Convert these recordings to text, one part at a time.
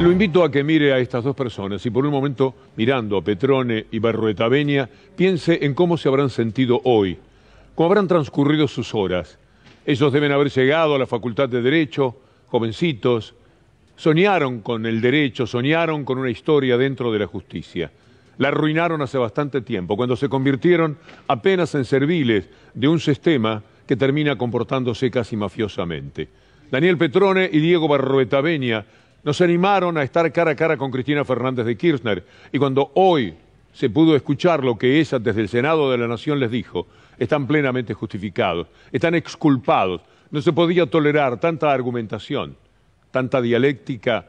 Lo invito a que mire a estas dos personas y por un momento, mirando a Petrone y Barruetaveña, piense en cómo se habrán sentido hoy, cómo habrán transcurrido sus horas. Ellos deben haber llegado a la Facultad de Derecho, jovencitos, soñaron con el derecho, soñaron con una historia dentro de la justicia. La arruinaron hace bastante tiempo, cuando se convirtieron apenas en serviles de un sistema que termina comportándose casi mafiosamente. Daniel Petrone y Diego Barruetaveña nos animaron a estar cara a cara con Cristina Fernández de Kirchner. Y cuando hoy se pudo escuchar lo que ella desde el Senado de la Nación les dijo, están plenamente justificados, están exculpados. No se podía tolerar tanta argumentación, tanta dialéctica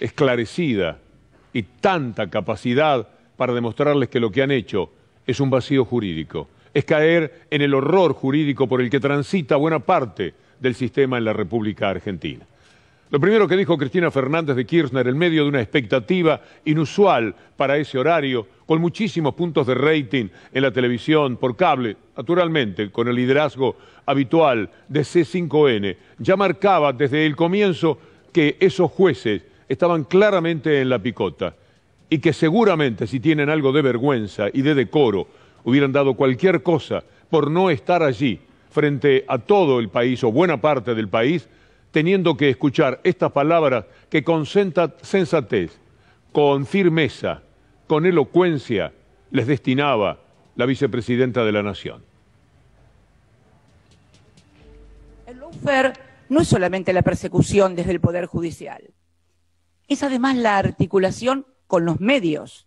esclarecida y tanta capacidad para demostrarles que lo que han hecho es un vacío jurídico, es caer en el horror jurídico por el que transita buena parte del sistema en la República Argentina. Lo primero que dijo Cristina Fernández de Kirchner en medio de una expectativa inusual para ese horario, con muchísimos puntos de rating en la televisión, por cable, naturalmente, con el liderazgo habitual de C5N, ya marcaba desde el comienzo que esos jueces estaban claramente en la picota y que seguramente si tienen algo de vergüenza y de decoro, hubieran dado cualquier cosa por no estar allí frente a todo el país o buena parte del país teniendo que escuchar estas palabras que con sensatez, con firmeza, con elocuencia les destinaba la vicepresidenta de la Nación. El lawfare no es solamente la persecución desde el Poder Judicial, es además la articulación con los medios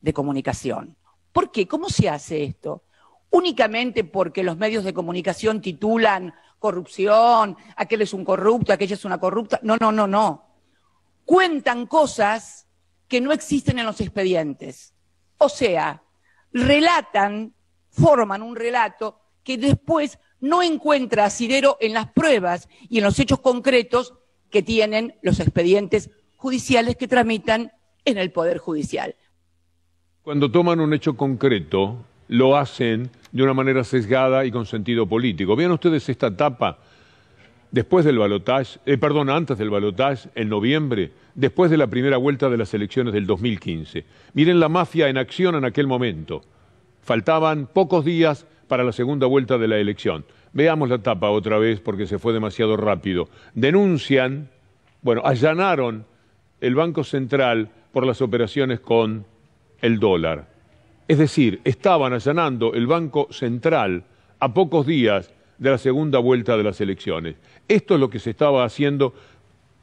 de comunicación. ¿Por qué? ¿Cómo se hace esto? ¿Únicamente porque los medios de comunicación titulan corrupción, aquel es un corrupto, aquella es una corrupta. No, no, no, no. Cuentan cosas que no existen en los expedientes. O sea, relatan, forman un relato que después no encuentra asidero en las pruebas y en los hechos concretos que tienen los expedientes judiciales que tramitan en el Poder Judicial. Cuando toman un hecho concreto, lo hacen de una manera sesgada y con sentido político. Vean ustedes esta etapa después del balotaje, eh, perdón, antes del balotaje, en noviembre, después de la primera vuelta de las elecciones del 2015. Miren la mafia en acción en aquel momento. Faltaban pocos días para la segunda vuelta de la elección. Veamos la tapa otra vez porque se fue demasiado rápido. Denuncian, bueno, allanaron el Banco Central por las operaciones con el dólar. Es decir, estaban allanando el Banco Central a pocos días de la segunda vuelta de las elecciones. Esto es lo que se estaba haciendo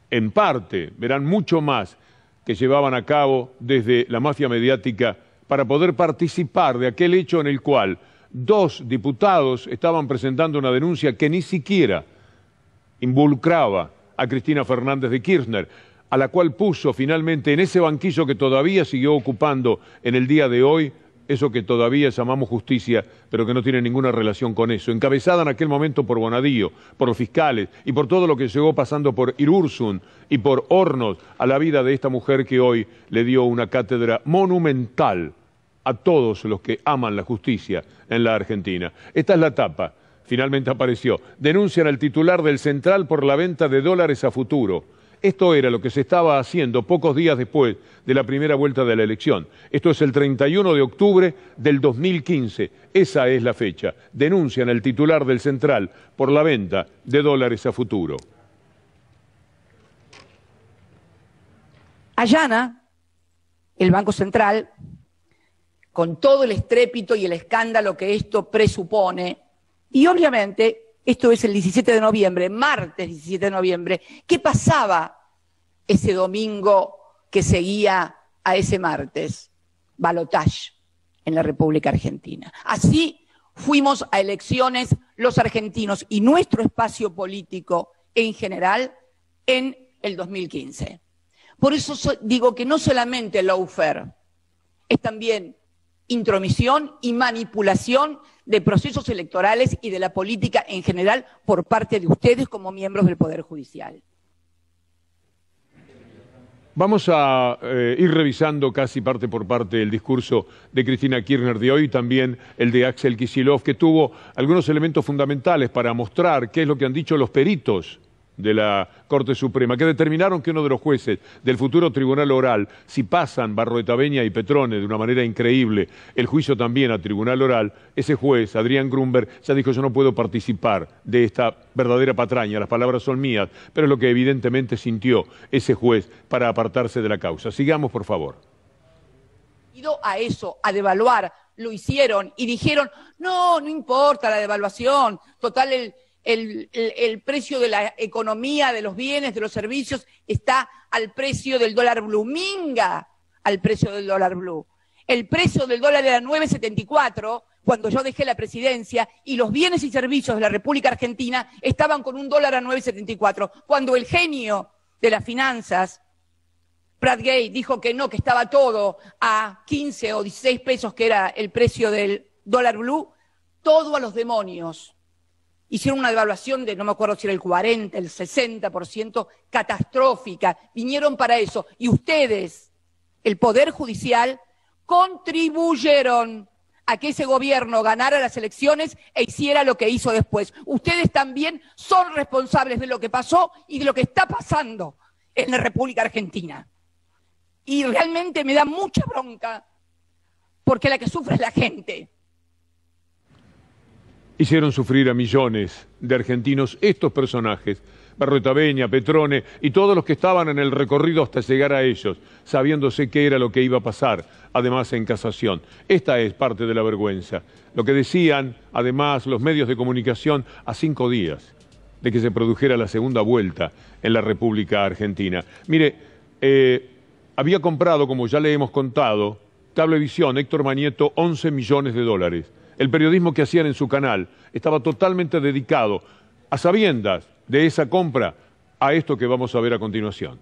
en parte, verán mucho más que llevaban a cabo desde la mafia mediática para poder participar de aquel hecho en el cual dos diputados estaban presentando una denuncia que ni siquiera involucraba a Cristina Fernández de Kirchner, a la cual puso finalmente en ese banquillo que todavía siguió ocupando en el día de hoy eso que todavía llamamos justicia, pero que no tiene ninguna relación con eso, encabezada en aquel momento por Bonadío, por los fiscales y por todo lo que llegó pasando por Irursun y por Hornos a la vida de esta mujer que hoy le dio una cátedra monumental a todos los que aman la justicia en la Argentina. Esta es la tapa, finalmente apareció. Denuncian al titular del Central por la venta de dólares a futuro esto era lo que se estaba haciendo pocos días después de la primera vuelta de la elección. Esto es el 31 de octubre del 2015. Esa es la fecha. Denuncian al titular del Central por la venta de dólares a futuro. Allana, el Banco Central, con todo el estrépito y el escándalo que esto presupone, y obviamente esto es el 17 de noviembre, martes 17 de noviembre. ¿Qué pasaba ese domingo que seguía a ese martes? Balotage en la República Argentina. Así fuimos a elecciones los argentinos y nuestro espacio político en general en el 2015. Por eso digo que no solamente lawfare, es también intromisión y manipulación de procesos electorales y de la política en general por parte de ustedes como miembros del Poder Judicial. Vamos a eh, ir revisando casi parte por parte el discurso de Cristina Kirchner de hoy y también el de Axel Kisilov, que tuvo algunos elementos fundamentales para mostrar qué es lo que han dicho los peritos de la Corte Suprema, que determinaron que uno de los jueces del futuro tribunal oral, si pasan Beña y Petrone de una manera increíble el juicio también a tribunal oral, ese juez, Adrián se ya dijo yo no puedo participar de esta verdadera patraña, las palabras son mías, pero es lo que evidentemente sintió ese juez para apartarse de la causa. Sigamos, por favor. Ido a eso, a devaluar, lo hicieron y dijeron, no, no importa la devaluación, total el el, precio de la economía, de los bienes, de los servicios, está al precio del dólar blue. Minga al precio del dólar blue. El precio del dólar era 9.74 cuando yo dejé la presidencia y los bienes y servicios de la República Argentina estaban con un dólar a 9.74. Cuando el genio de las finanzas, Pratt Gay, dijo que no, que estaba todo a 15 o 16 pesos, que era el precio del dólar blue, todo a los demonios hicieron una devaluación de, no me acuerdo si era el 40, el 60%, catastrófica. Vinieron para eso. Y ustedes, el Poder Judicial, contribuyeron a que ese gobierno ganara las elecciones e hiciera lo que hizo después. Ustedes también son responsables de lo que pasó y de lo que está pasando en la República Argentina. Y realmente me da mucha bronca porque la que sufre es la gente hicieron sufrir a millones de argentinos estos personajes, Beña, Petrone y todos los que estaban en el recorrido hasta llegar a ellos, sabiéndose qué era lo que iba a pasar, además en casación. Esta es parte de la vergüenza. Lo que decían, además, los medios de comunicación a cinco días de que se produjera la segunda vuelta en la República Argentina. Mire, eh, había comprado, como ya le hemos contado, Tablevisión, Héctor Manieto, 11 millones de dólares el periodismo que hacían en su canal estaba totalmente dedicado, a sabiendas de esa compra, a esto que vamos a ver a continuación.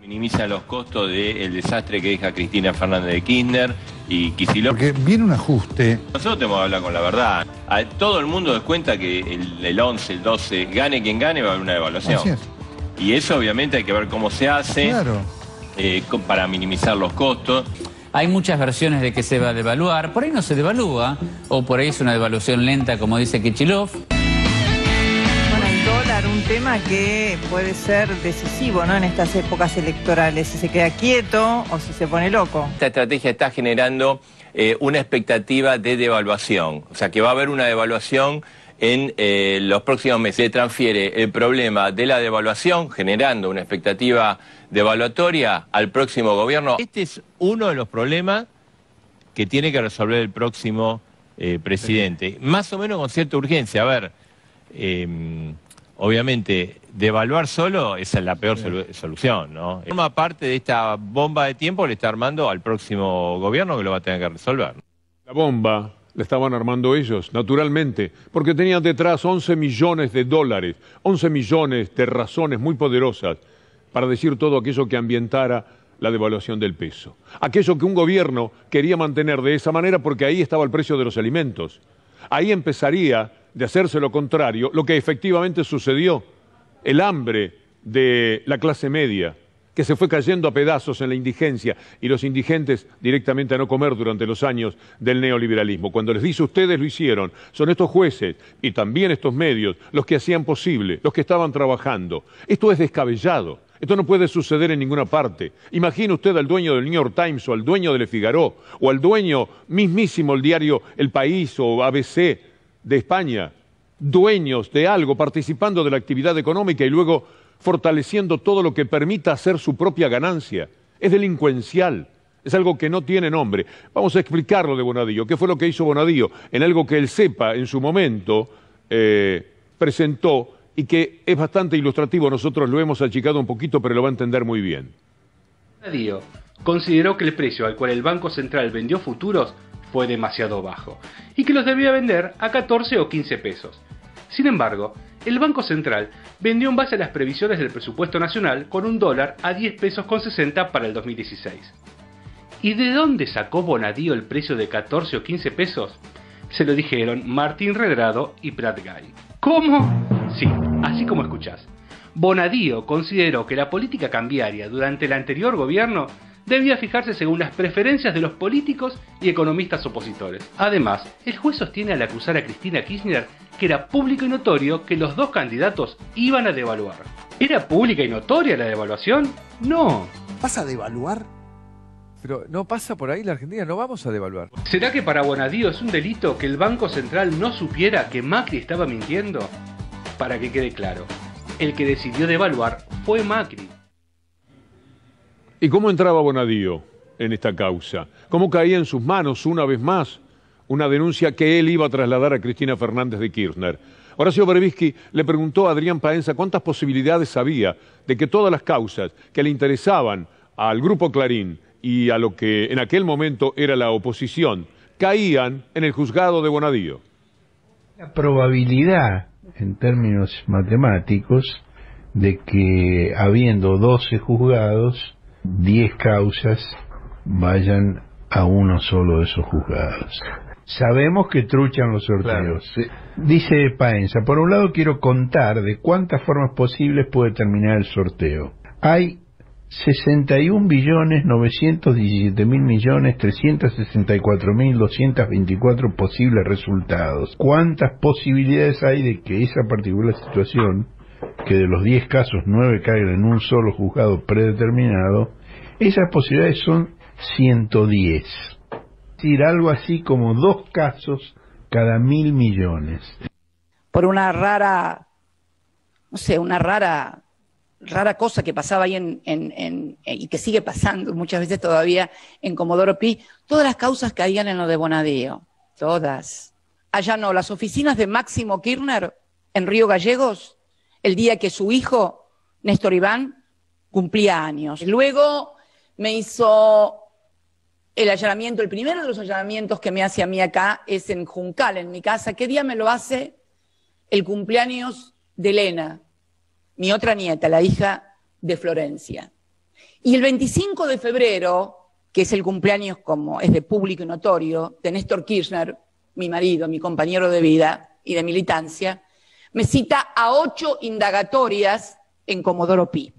Minimiza los costos del desastre que deja Cristina Fernández de Kirchner y Kicillof. Porque viene un ajuste. Nosotros tenemos que hablar con la verdad. todo el mundo descuenta que el, 11, el 12, gane quien gane, va a haber una devaluación. Y eso obviamente hay que ver cómo se hace eh, para minimizar los costos. Hay muchas versiones de que se va a devaluar. Por ahí no se devalúa, o por ahí es una devaluación lenta, como dice Kichilov. Bueno, el dólar, un tema que puede ser decisivo ¿no? en estas épocas electorales, si se queda quieto o si se pone loco. Esta estrategia está generando eh, una expectativa de devaluación, o sea que va a haber una devaluación en eh, los próximos meses. Se transfiere el problema de la devaluación, generando una expectativa devaluatoria al próximo gobierno. Este es uno de los problemas que tiene que resolver el próximo eh, presidente, más o menos con cierta urgencia. A ver, em, obviamente, devaluar solo es la peor solución, ¿no? Forma parte de esta bomba de tiempo que le está armando al próximo gobierno que lo va a tener que resolver. La bomba la estaban armando ellos, naturalmente, porque tenían detrás 11 millones de dólares, 11 millones de razones muy poderosas para decir todo aquello que ambientara la devaluación del peso. Aquello que un gobierno quería mantener de esa manera porque ahí estaba el precio de los alimentos. Ahí empezaría de hacerse lo contrario, lo que efectivamente sucedió, el hambre de la clase media, que se fue cayendo a pedazos en la indigencia y los indigentes directamente a no comer durante los años del neoliberalismo. Cuando les dice ustedes lo hicieron, son estos jueces y también estos medios los que hacían posible, los que estaban trabajando. Esto es descabellado. Esto no puede suceder en ninguna parte. Imagine usted al dueño del New York Times o al dueño del Figaro o al dueño mismísimo el diario El País o ABC de España, dueños de algo, participando de la actividad económica y luego fortaleciendo todo lo que permita hacer su propia ganancia. Es delincuencial, es algo que no tiene nombre. Vamos a explicarlo de Bonadío. ¿Qué fue lo que hizo Bonadío? En algo que él sepa en su momento eh, presentó y que es bastante ilustrativo. Nosotros lo hemos achicado un poquito, pero lo va a entender muy bien. Bonadío consideró que el precio al cual el Banco Central vendió futuros fue demasiado bajo y que los debía vender a 14 o 15 pesos. Sin embargo, el Banco Central vendió en base a las previsiones del presupuesto nacional con un dólar a 10 pesos con 60 para el 2016. ¿Y de dónde sacó Bonadío el precio de 14 o 15 pesos? Se lo dijeron Martín Redrado y Pratt Guy. ¿Cómo? Sí, así como escuchás. Bonadío consideró que la política cambiaria durante el anterior gobierno debía fijarse según las preferencias de los políticos y economistas opositores. Además, el juez sostiene al acusar a Cristina Kirchner que era público y notorio que los dos candidatos iban a devaluar. ¿Era pública y notoria la devaluación? No. ¿Pasa a devaluar? Pero no pasa por ahí la Argentina, no vamos a devaluar. ¿Será que para Bonadío es un delito que el Banco Central no supiera que Macri estaba mintiendo? Para que quede claro, el que decidió devaluar fue Macri. ¿Y cómo entraba Bonadío en esta causa? ¿Cómo caía en sus manos una vez más una denuncia que él iba a trasladar a Cristina Fernández de Kirchner? Horacio Berbisky le preguntó a Adrián Paenza cuántas posibilidades había de que todas las causas que le interesaban al grupo Clarín y a lo que en aquel momento era la oposición caían en el juzgado de Bonadío. La probabilidad, en términos matemáticos, de que habiendo 12 juzgados, ...diez causas vayan a uno solo de esos juzgados. Sabemos que truchan los sorteos. Dice Paenza, por un lado quiero contar de cuántas formas posibles puede terminar el sorteo. Hay 61.917.364.224 billones mil millones mil posibles resultados. ¿Cuántas posibilidades hay de que esa particular situación que de los 10 casos 9 caen en un solo juzgado predeterminado, esas posibilidades son 110. Es decir, algo así como dos casos cada mil millones. Por una rara, no sé, una rara, rara cosa que pasaba ahí en, en, eh, y que sigue pasando muchas veces todavía en Comodoro Pi, todas las causas caían en lo de Bonadío, todas. Allá no, las oficinas de Máximo Kirchner en Río Gallegos el día que su hijo, Néstor Iván, cumplía años. Luego me hizo el allanamiento, el primero de los allanamientos que me hace a mí acá es en Juncal, en mi casa. ¿Qué día me lo hace? El cumpleaños de Elena, mi otra nieta, la hija de Florencia. Y el 25 de febrero, que es el cumpleaños como es de público y notorio, de Néstor Kirchner, mi marido, mi compañero de vida y de militancia, me cita a ocho indagatorias en Comodoro Pi.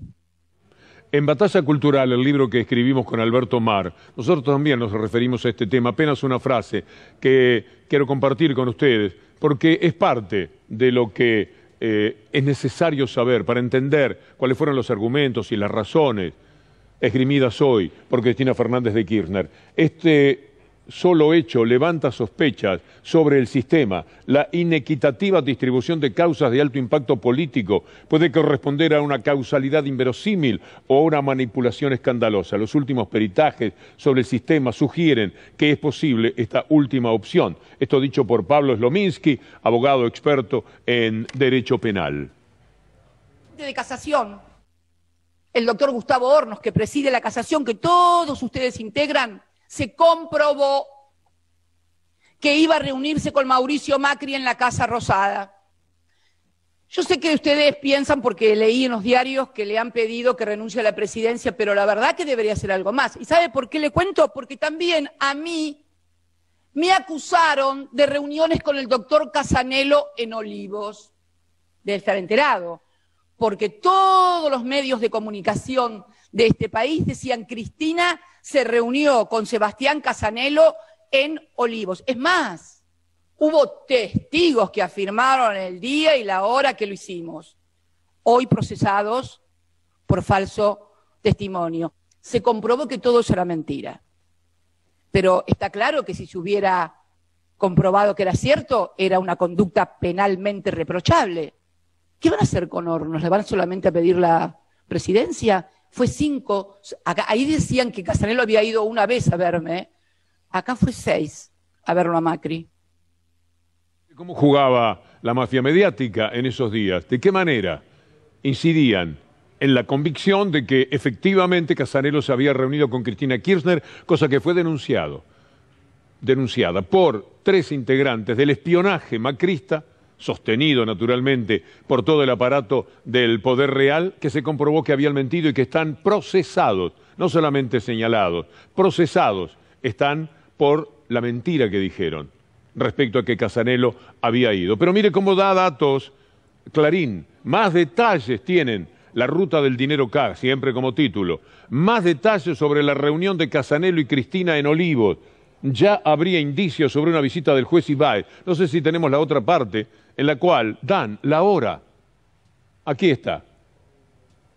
En Batalla Cultural, el libro que escribimos con Alberto Mar, nosotros también nos referimos a este tema, apenas una frase que quiero compartir con ustedes, porque es parte de lo que eh, es necesario saber para entender cuáles fueron los argumentos y las razones esgrimidas hoy por Cristina Fernández de Kirchner. Este solo hecho levanta sospechas sobre el sistema. La inequitativa distribución de causas de alto impacto político puede corresponder a una causalidad inverosímil o a una manipulación escandalosa. Los últimos peritajes sobre el sistema sugieren que es posible esta última opción. Esto dicho por Pablo Slominski, abogado experto en derecho penal. De casación, el doctor Gustavo Hornos, que preside la casación que todos ustedes integran, se comprobó que iba a reunirse con Mauricio Macri en la Casa Rosada. Yo sé que ustedes piensan, porque leí en los diarios que le han pedido que renuncie a la presidencia, pero la verdad que debería hacer algo más. ¿Y sabe por qué le cuento? Porque también a mí me acusaron de reuniones con el doctor Casanelo en Olivos. De estar enterado, porque todos los medios de comunicación de este país decían, Cristina se reunió con Sebastián Casanelo en Olivos. Es más, hubo testigos que afirmaron el día y la hora que lo hicimos, hoy procesados por falso testimonio. Se comprobó que todo eso era mentira. Pero está claro que si se hubiera comprobado que era cierto, era una conducta penalmente reprochable. ¿Qué van a hacer con Hornos? ¿Le van solamente a pedir la presidencia? fue cinco. ahí decían que Casanelo había ido una vez a verme. Acá fue seis a verlo a Macri. ¿Cómo jugaba la mafia mediática en esos días? ¿De qué manera incidían en la convicción de que efectivamente Casanelo se había reunido con Cristina Kirchner, cosa que fue denunciado, denunciada por tres integrantes del espionaje macrista sostenido naturalmente por todo el aparato del poder real, que se comprobó que habían mentido y que están procesados, no solamente señalados, procesados están por la mentira que dijeron respecto a que Casanelo había ido. Pero mire cómo da datos Clarín, más detalles tienen la ruta del dinero K, siempre como título, más detalles sobre la reunión de Casanelo y Cristina en Olivos. Ya habría indicios sobre una visita del juez Ibaez. No sé si tenemos la otra parte en la cual dan la hora. Aquí está.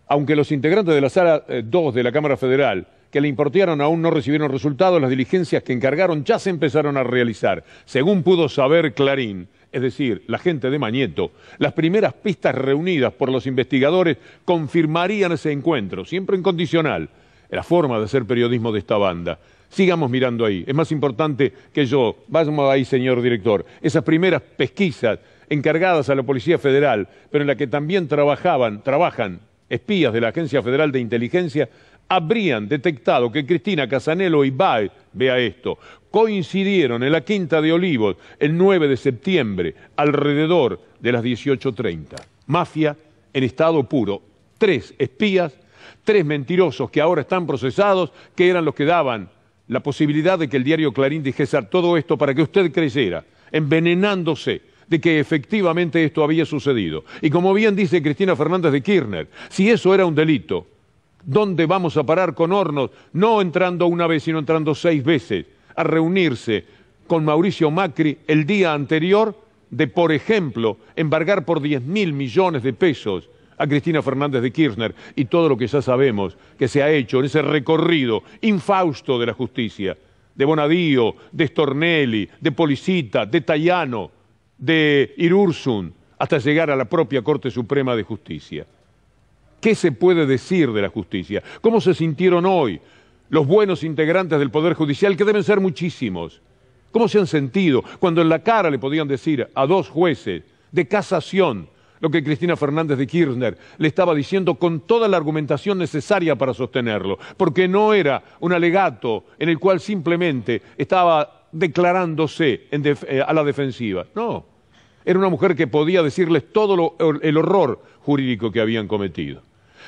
Aunque los integrantes de la sala 2 eh, de la Cámara Federal que le importaron aún no recibieron resultados, las diligencias que encargaron ya se empezaron a realizar. Según pudo saber Clarín, es decir, la gente de Mañeto, las primeras pistas reunidas por los investigadores confirmarían ese encuentro, siempre incondicional. La forma de hacer periodismo de esta banda. Sigamos mirando ahí. Es más importante que yo. vayamos ahí, señor director. Esas primeras pesquisas encargadas a la Policía Federal, pero en la que también trabajaban, trabajan espías de la Agencia Federal de Inteligencia, habrían detectado que Cristina Casanelo y BAE, vea esto, coincidieron en la Quinta de Olivos el 9 de septiembre, alrededor de las 18.30. Mafia en estado puro. Tres espías, tres mentirosos que ahora están procesados, que eran los que daban la posibilidad de que el diario Clarín dijese todo esto para que usted creyera, envenenándose de que efectivamente esto había sucedido. Y como bien dice Cristina Fernández de Kirchner, si eso era un delito, ¿dónde vamos a parar con Hornos? No entrando una vez, sino entrando seis veces a reunirse con Mauricio Macri el día anterior de, por ejemplo, embargar por 10 mil millones de pesos a Cristina Fernández de Kirchner y todo lo que ya sabemos que se ha hecho en ese recorrido infausto de la justicia, de Bonadío, de Stornelli, de Policita, de Tayano de Irursun hasta llegar a la propia Corte Suprema de Justicia. ¿Qué se puede decir de la justicia? ¿Cómo se sintieron hoy los buenos integrantes del Poder Judicial, que deben ser muchísimos? ¿Cómo se han sentido cuando en la cara le podían decir a dos jueces de casación lo que Cristina Fernández de Kirchner le estaba diciendo con toda la argumentación necesaria para sostenerlo, porque no era un alegato en el cual simplemente estaba declarándose eh, a la defensiva. No, era una mujer que podía decirles todo el horror jurídico que habían cometido.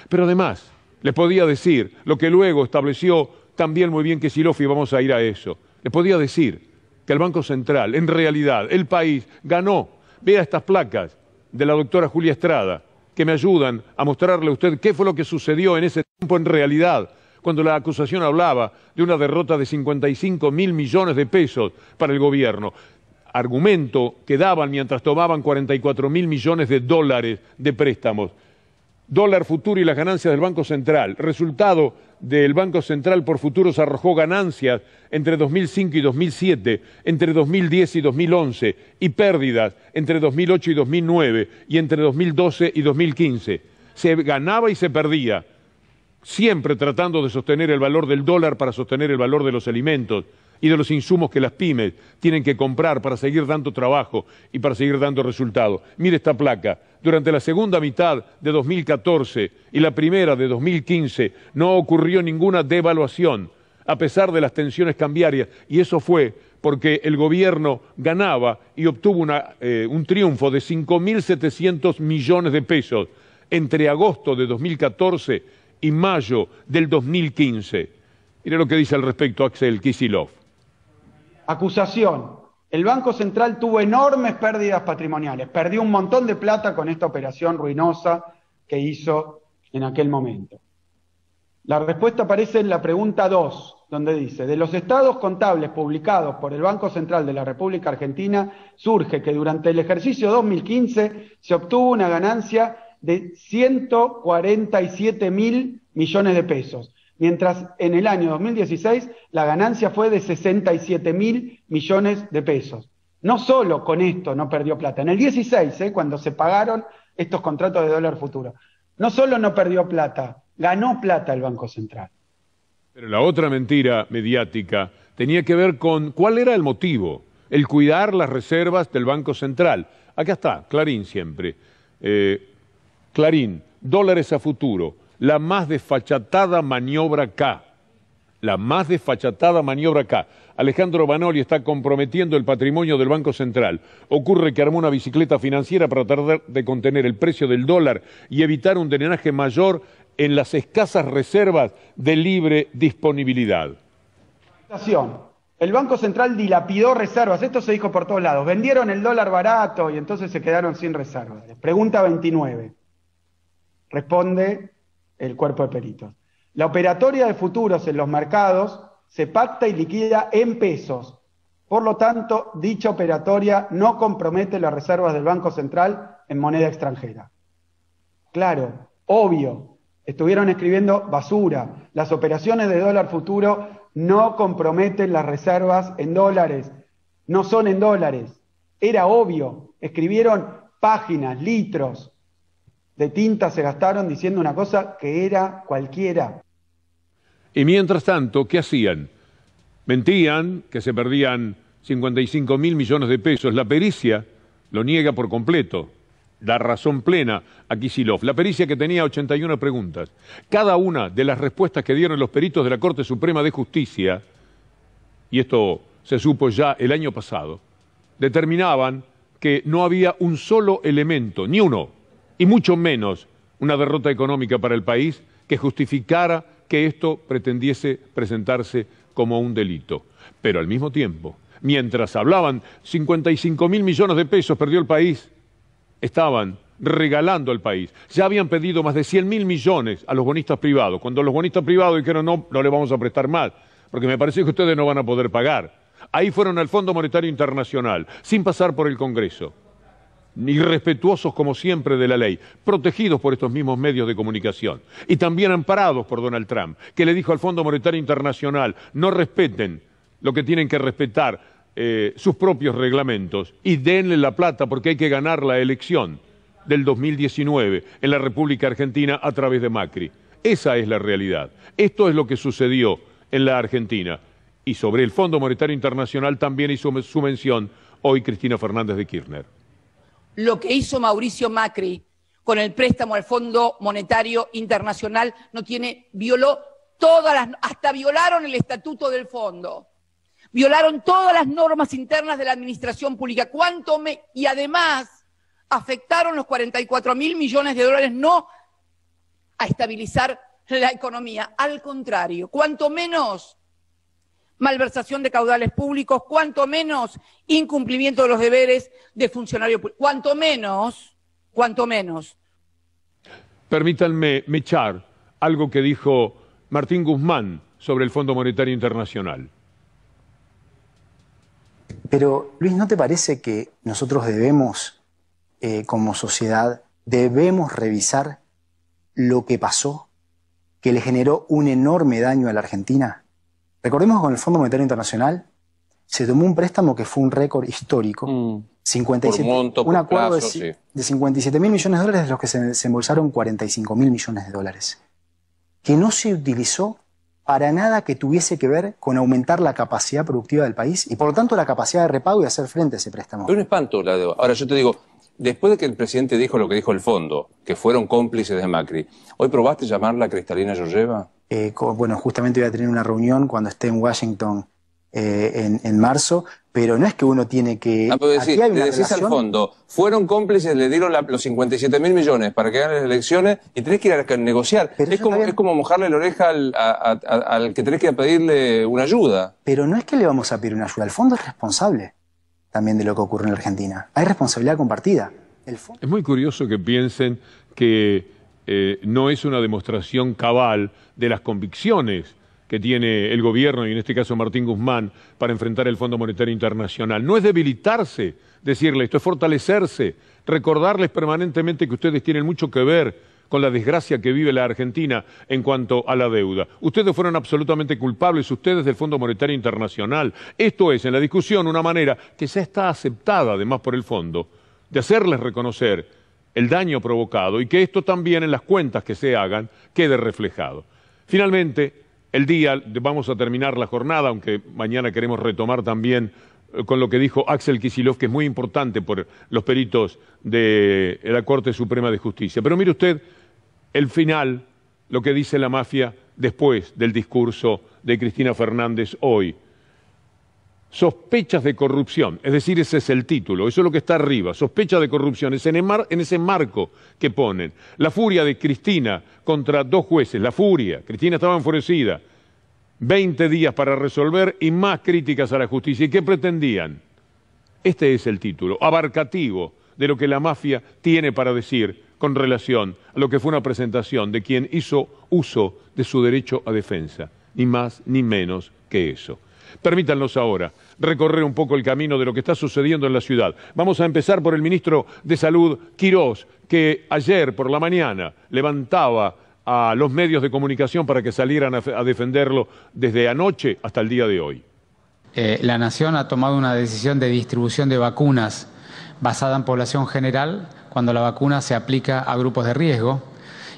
Pero además, le podía decir lo que luego estableció también muy bien que Silofi, vamos a ir a eso, Le podía decir que el Banco Central, en realidad, el país ganó. Vea estas placas de la doctora Julia Estrada, que me ayudan a mostrarle a usted qué fue lo que sucedió en ese tiempo en realidad cuando la acusación hablaba de una derrota de 55 mil millones de pesos para el gobierno. Argumento que daban mientras tomaban 44 mil millones de dólares de préstamos. Dólar futuro y las ganancias del Banco Central. Resultado del Banco Central por futuros arrojó ganancias entre 2005 y 2007, entre 2010 y 2011, y pérdidas entre 2008 y 2009, y entre 2012 y 2015. Se ganaba y se perdía siempre tratando de sostener el valor del dólar para sostener el valor de los alimentos y de los insumos que las pymes tienen que comprar para seguir dando trabajo y para seguir dando resultados. Mire esta placa. Durante la segunda mitad de 2014 y la primera de 2015 no ocurrió ninguna devaluación, a pesar de las tensiones cambiarias, y eso fue porque el gobierno ganaba y obtuvo eh, un triunfo de 5.700 millones de pesos entre agosto de 2014 y mayo del 2015. Mire lo que dice al respecto Axel Kisilov. Acusación. El Banco Central tuvo enormes pérdidas patrimoniales. Perdió un montón de plata con esta operación ruinosa que hizo en aquel momento. La respuesta aparece en la pregunta 2, donde dice, de los estados contables publicados por el Banco Central de la República Argentina, surge que durante el ejercicio 2015 se obtuvo una ganancia de 147 mil millones de pesos, mientras en el año 2016 la ganancia fue de 67 mil millones de pesos. No solo con esto no perdió plata, en el 16, eh, cuando se pagaron estos contratos de dólar futuro, no solo no perdió plata, ganó plata el Banco Central. Pero la otra mentira mediática tenía que ver con cuál era el motivo, el cuidar las reservas del Banco Central. Acá está, Clarín siempre. Eh, Clarín, dólares a futuro, la más desfachatada maniobra K. La más desfachatada maniobra K. Alejandro Banoli está comprometiendo el patrimonio del Banco Central. Ocurre que armó una bicicleta financiera para tratar de contener el precio del dólar y evitar un drenaje mayor en las escasas reservas de libre disponibilidad. El Banco Central dilapidó reservas, esto se dijo por todos lados. Vendieron el dólar barato y entonces se quedaron sin reservas. Pregunta 29 responde el cuerpo de peritos. La operatoria de futuros en los mercados se pacta y liquida en pesos. Por lo tanto, dicha operatoria no compromete las reservas del Banco Central en moneda extranjera. Claro, obvio, estuvieron escribiendo basura. Las operaciones de dólar futuro no comprometen las reservas en dólares, no son en dólares. Era obvio, escribieron páginas, litros de tinta se gastaron diciendo una cosa que era cualquiera. Y mientras tanto, ¿qué hacían? Mentían que se perdían 55 mil millones de pesos. La pericia lo niega por completo. Da razón plena a Kisilov. La pericia que tenía 81 preguntas. Cada una de las respuestas que dieron los peritos de la Corte Suprema de Justicia, y esto se supo ya el año pasado, determinaban que no había un solo elemento, ni uno, y mucho menos una derrota económica para el país que justificara que esto pretendiese presentarse como un delito. Pero al mismo tiempo, mientras hablaban 55 mil millones de pesos perdió el país, estaban regalando al país. Ya habían pedido más de 100 mil millones a los bonistas privados. Cuando los bonistas privados dijeron no, no le vamos a prestar más, porque me parece que ustedes no van a poder pagar. Ahí fueron al Fondo Monetario Internacional, sin pasar por el Congreso. Irrespetuosos como siempre de la ley, protegidos por estos mismos medios de comunicación y también amparados por Donald Trump, que le dijo al Fondo Monetario Internacional, no respeten lo que tienen que respetar eh, sus propios reglamentos y denle la plata porque hay que ganar la elección del 2019 en la República Argentina a través de Macri. Esa es la realidad. Esto es lo que sucedió en la Argentina. Y sobre el Fondo Monetario Internacional también hizo su mención hoy Cristina Fernández de Kirchner lo que hizo Mauricio Macri con el préstamo al Fondo Monetario Internacional no tiene, violó todas las, hasta violaron el estatuto del fondo, violaron todas las normas internas de la administración pública. ¿Cuánto y además afectaron los 44 mil millones de dólares no a estabilizar la economía, al contrario, cuanto menos malversación de caudales públicos, cuanto menos incumplimiento de los deberes de funcionario público, cuanto menos, cuanto menos. Permítanme mechar algo que dijo Martín Guzmán sobre el Fondo Monetario Internacional. Pero Luis, ¿no te parece que nosotros debemos, eh, como sociedad, debemos revisar lo que pasó, que le generó un enorme daño a la Argentina? Recordemos que con el Fondo Monetario Internacional se tomó un préstamo que fue un récord histórico. Mm. un, monto, un acuerdo de, sí. 57 mil millones de dólares, de los que se, desembolsaron embolsaron 45 mil millones de dólares, que no se utilizó para nada que tuviese que ver con aumentar la capacidad productiva del país y por lo tanto la capacidad de repago y hacer frente a ese préstamo. Es un espanto la Ahora yo te digo, después de que el presidente dijo lo que dijo el fondo, que fueron cómplices de Macri, ¿hoy probaste llamarla Cristalina Georgieva? Eh, bueno, justamente voy a tener una reunión cuando esté en Washington eh, en, marzo, pero no es que uno tiene que... Ah, pero decís al fondo, fueron cómplices, le dieron los 57 mil millones para que ganen las elecciones y tenés que ir a negociar. es, como, es como mojarle la oreja al, que tenés que pedirle una ayuda. Pero no es que le vamos a pedir una ayuda, el fondo es responsable también de lo que ocurre en Argentina. Hay responsabilidad compartida. Es muy curioso que piensen que eh, no es una demostración cabal de las convicciones que tiene el gobierno y en este caso Martín Guzmán para enfrentar el Fondo Monetario Internacional. No es debilitarse decirle esto, es fortalecerse, recordarles permanentemente que ustedes tienen mucho que ver con la desgracia que vive la Argentina en cuanto a la deuda. Ustedes fueron absolutamente culpables, ustedes del Fondo Monetario Internacional. Esto es, en la discusión, una manera que ya está aceptada además por el Fondo, de hacerles reconocer el daño provocado y que esto también en las cuentas que se hagan quede reflejado. Finalmente, el día, vamos a terminar la jornada, aunque mañana queremos retomar también eh, con lo que dijo Axel Kisilov, que es muy importante por los peritos de eh, la Corte Suprema de Justicia. Pero mire usted el final, lo que dice la mafia después del discurso de Cristina Fernández hoy sospechas de corrupción, es decir, ese es el título, eso es lo que está arriba, sospecha de corrupción, es en, en, ese marco que ponen. La furia de Cristina contra dos jueces, la furia, Cristina estaba enfurecida, 20 días para resolver y más críticas a la justicia. ¿Y qué pretendían? Este es el título, abarcativo de lo que la mafia tiene para decir con relación a lo que fue una presentación de quien hizo uso de su derecho a defensa, ni más ni menos que eso. Permítanos ahora recorrer un poco el camino de lo que está sucediendo en la ciudad. Vamos a empezar por el ministro de Salud, Quirós, que ayer por la mañana levantaba a los medios de comunicación para que salieran a, defenderlo desde anoche hasta el día de hoy. Eh, la Nación ha tomado una decisión de distribución de vacunas basada en población general cuando la vacuna se aplica a grupos de riesgo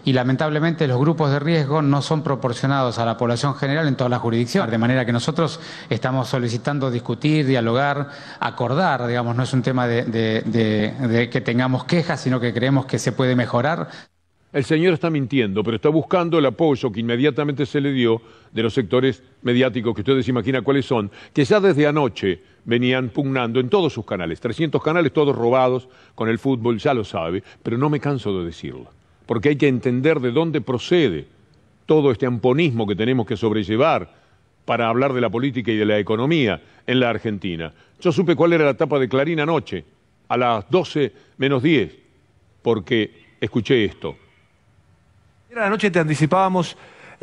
y lamentablemente los grupos de riesgo no son proporcionados a la población general en todas las jurisdicciones. De manera que nosotros estamos solicitando discutir, dialogar, acordar, digamos, no es un tema de, que tengamos quejas, sino que creemos que se puede mejorar. El señor está mintiendo, pero está buscando el apoyo que inmediatamente se le dio de los sectores mediáticos que ustedes imaginan cuáles son, que ya desde anoche venían pugnando en todos sus canales, 300 canales todos robados con el fútbol, ya lo sabe, pero no me canso de decirlo porque hay que entender de dónde procede todo este amponismo que tenemos que sobrellevar para hablar de la política y de la economía en la Argentina. Yo supe cuál era la etapa de Clarín anoche, a las 12 menos 10, porque escuché esto. Era la noche te anticipábamos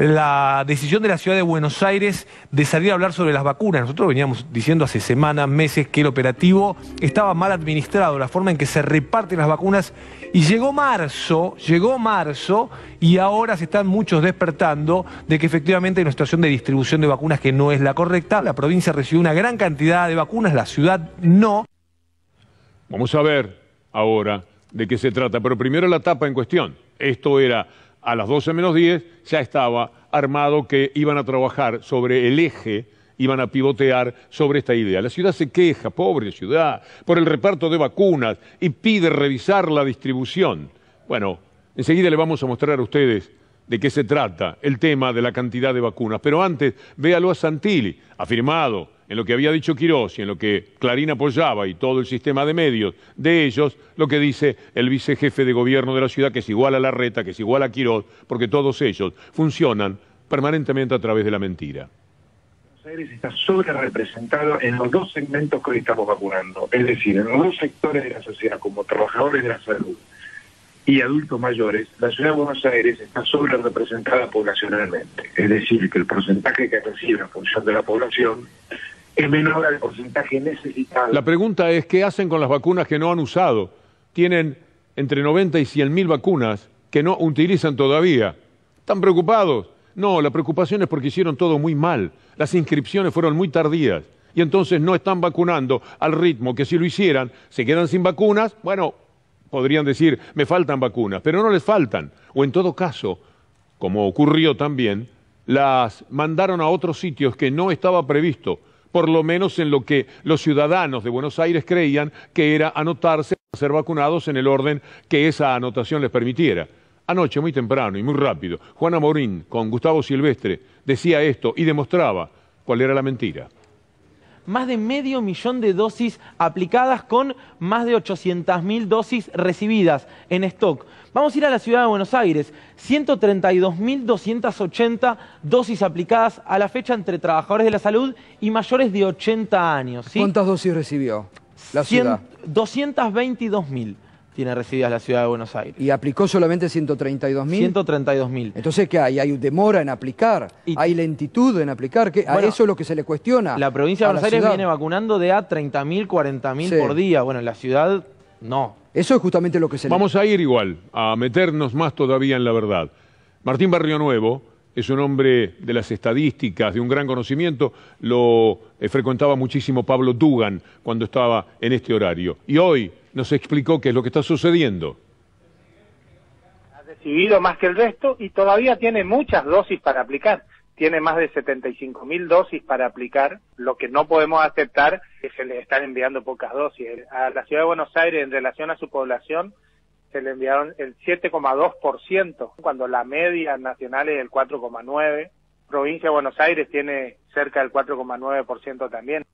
la decisión de la ciudad de Buenos Aires de salir a hablar sobre las vacunas. Nosotros veníamos diciendo hace semanas, meses, que el operativo estaba mal administrado, la forma en que se reparten las vacunas. Y llegó marzo, llegó marzo, y ahora se están muchos despertando de que efectivamente hay una situación de distribución de vacunas que no es la correcta. La provincia recibió una gran cantidad de vacunas, la ciudad no. Vamos a ver ahora de qué se trata, pero primero la etapa en cuestión. Esto era a las 12 menos 10 ya estaba armado que iban a trabajar sobre el eje, iban a pivotear sobre esta idea. La ciudad se queja, pobre ciudad, por el reparto de vacunas y pide revisar la distribución. Bueno, enseguida le vamos a mostrar a ustedes de qué se trata el tema de la cantidad de vacunas. Pero antes, véalo a Santilli, afirmado en lo que había dicho Quiroz y en lo que Clarín apoyaba y todo el sistema de medios de ellos, lo que dice el vicejefe de gobierno de la ciudad, que es igual a la reta, que es igual a Quiroz, porque todos ellos funcionan permanentemente a través de la mentira. Aires está sobre representado en los dos segmentos que hoy estamos vacunando, es decir, en los dos sectores de la sociedad, como trabajadores de la salud y adultos mayores, la ciudad de Buenos Aires está sobre representada poblacionalmente. Es decir, que el porcentaje que recibe en función de la población es menor al porcentaje necesitado. La pregunta es, ¿qué hacen con las vacunas que no han usado? Tienen entre 90 y 100 mil vacunas que no utilizan todavía. ¿Están preocupados? No, la preocupación es porque hicieron todo muy mal. Las inscripciones fueron muy tardías y entonces no están vacunando al ritmo que si lo hicieran, se quedan sin vacunas, bueno, podrían decir, me faltan vacunas, pero no les faltan. O en todo caso, como ocurrió también, las mandaron a otros sitios que no estaba previsto, por lo menos en lo que los ciudadanos de Buenos Aires creían que era anotarse para ser vacunados en el orden que esa anotación les permitiera. Anoche, muy temprano y muy rápido, Juana Morín con Gustavo Silvestre decía esto y demostraba cuál era la mentira más de medio millón de dosis aplicadas con más de mil dosis recibidas en stock. Vamos a ir a la ciudad de Buenos Aires, 132.280 dosis aplicadas a la fecha entre trabajadores de la salud y mayores de 80 años. ¿Cuántas dosis recibió la ciudad? 222.000 tiene recibidas la ciudad de Buenos Aires. ¿Y aplicó solamente 132.000? mil? Entonces, ¿qué hay? ¿Hay demora en aplicar? ¿Hay lentitud en aplicar? a eso es lo que se le cuestiona. La provincia de Buenos Aires viene vacunando de a 30.000, 40.000 por día. Bueno, en la ciudad no. Eso es justamente lo que se Vamos le... Vamos a ir igual, a meternos más todavía en la verdad. Martín Barrio Nuevo es un hombre de las estadísticas, de un gran conocimiento, lo eh, frecuentaba muchísimo Pablo Dugan cuando estaba en este horario. Y hoy nos explicó qué es lo que está sucediendo. Ha recibido más que el resto y todavía tiene muchas dosis para aplicar. Tiene más de 75 mil dosis para aplicar. Lo que no podemos aceptar es que se le están enviando pocas dosis. A la ciudad de Buenos Aires, en relación a su población, se le enviaron el 7,2%, cuando la media nacional es el 4,9%. Provincia de Buenos Aires tiene cerca del 4,9% también.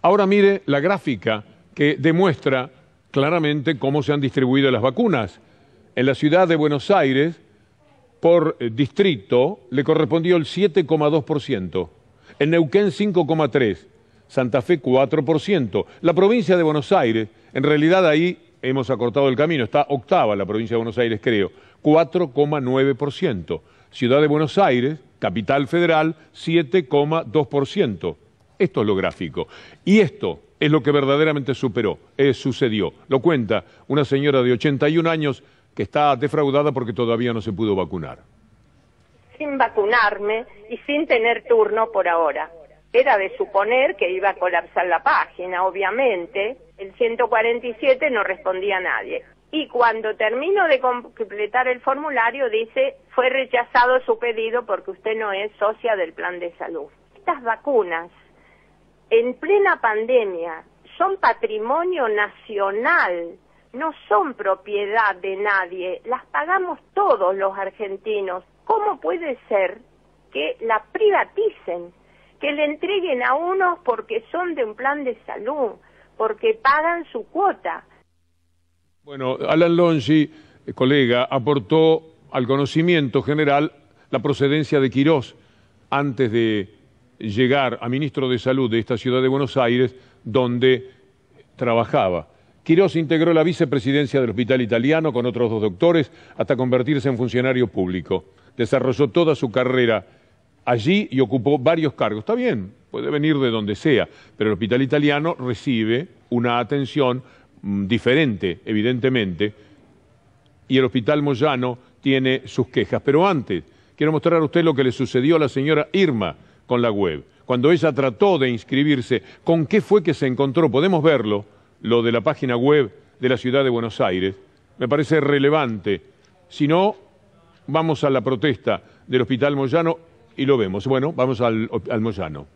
Ahora mire la gráfica que demuestra claramente cómo se han distribuido las vacunas. En la ciudad de Buenos Aires, por eh, distrito, le correspondió el 7,2%, en Neuquén 5,3%, Santa Fe 4%, la provincia de Buenos Aires, en realidad ahí hemos acortado el camino, está octava la provincia de Buenos Aires, creo, 4,9%, Ciudad de Buenos Aires, Capital Federal, 7,2%. Esto es lo gráfico. Y esto es lo que verdaderamente superó, eh, sucedió. Lo cuenta una señora de 81 años que está defraudada porque todavía no se pudo vacunar. Sin vacunarme y sin tener turno por ahora. Era de suponer que iba a colapsar la página, obviamente. El 147 no respondía a nadie. Y cuando termino de completar el formulario dice, fue rechazado su pedido porque usted no es socia del plan de salud. Estas vacunas en plena pandemia son patrimonio nacional, no son propiedad de nadie, las pagamos todos los argentinos. ¿Cómo puede ser que la privaticen, que le entreguen a unos porque son de un plan de salud, porque pagan su cuota? Bueno, Alan Longi, eh, colega, aportó al conocimiento general la procedencia de Quirós antes de llegar a ministro de Salud de esta ciudad de Buenos Aires, donde trabajaba. Quirós integró la vicepresidencia del Hospital Italiano con otros dos doctores hasta convertirse en funcionario público. Desarrolló toda su carrera allí y ocupó varios cargos. Está bien, puede venir de donde sea, pero el Hospital Italiano recibe una atención mm, diferente, evidentemente, y el Hospital Moyano tiene sus quejas. Pero antes, quiero mostrar a usted lo que le sucedió a la señora Irma, con la web. Cuando ella trató de inscribirse, ¿con qué fue que se encontró? Podemos verlo, lo de la página web de la ciudad de Buenos Aires. Me parece relevante. Si no, vamos a la protesta del Hospital Moyano y lo vemos. Bueno, vamos al, Moyano.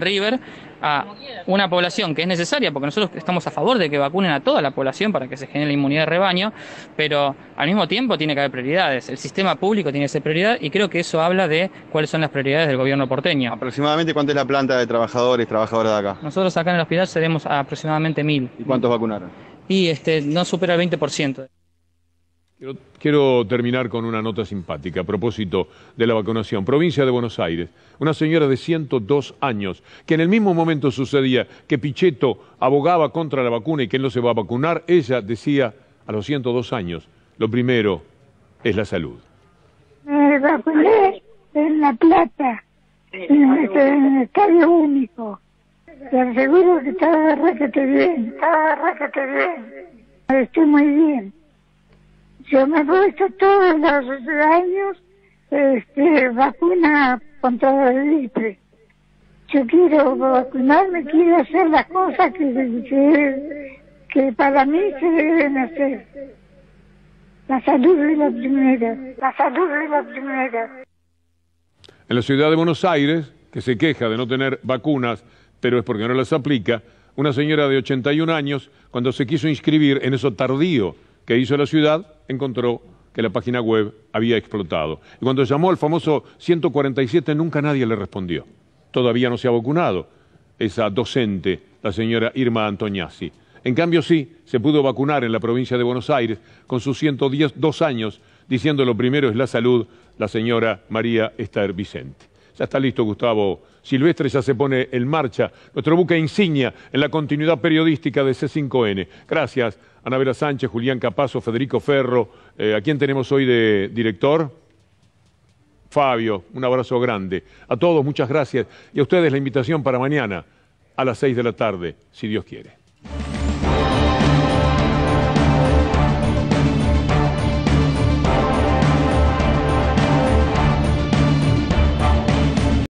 River a una población que es necesaria, porque nosotros estamos a favor de que vacunen a toda la población para que se genere la inmunidad de rebaño, pero al mismo tiempo tiene que haber prioridades. El sistema público tiene que prioridad y creo que eso habla de cuáles son las prioridades del gobierno porteño. ¿Aproximadamente cuánta es la planta de trabajadores, y trabajadoras de acá? Nosotros acá en el hospital seremos aproximadamente mil. ¿Y cuántos vacunaron? Y este, no supera el 20%. Quiero, terminar con una nota simpática a propósito de la vacunación. Provincia de Buenos Aires, una señora de 102 años, que en el mismo momento sucedía que Pichetto abogaba contra la vacuna y que no se va a vacunar, ella decía a los 102 años, lo primero es la salud. Me vacuné en La Plata, este, en el Estadio Único. Te aseguro que estaba que bien, estaba que bien. Estoy muy bien. Yo me he puesto todos los años este, vacuna contra el gripe. Yo quiero vacunarme, quiero hacer las cosas que, que, que para mí se deben hacer. La salud es la primera, la salud es la primera. En la ciudad de Buenos Aires, que se queja de no tener vacunas, pero es porque no las aplica, una señora de 81 años, cuando se quiso inscribir en eso tardío que hizo la ciudad encontró que la página web había explotado. Y cuando llamó al famoso 147 nunca nadie le respondió. Todavía no se ha vacunado esa docente, la señora Irma Antoñazzi. En cambio sí, se pudo vacunar en la provincia de Buenos Aires con sus 112 años, diciendo lo primero es la salud, la señora María Esther Vicente. Ya está listo Gustavo Silvestre, ya se pone en marcha nuestro buque insignia en la continuidad periodística de C5N. Gracias, Anabela Sánchez, Julián Capazo, Federico Ferro. Eh, ¿A quién tenemos hoy de director? Fabio, un abrazo grande. A todos, muchas gracias. Y a ustedes la invitación para mañana a las 6 de la tarde, si Dios quiere.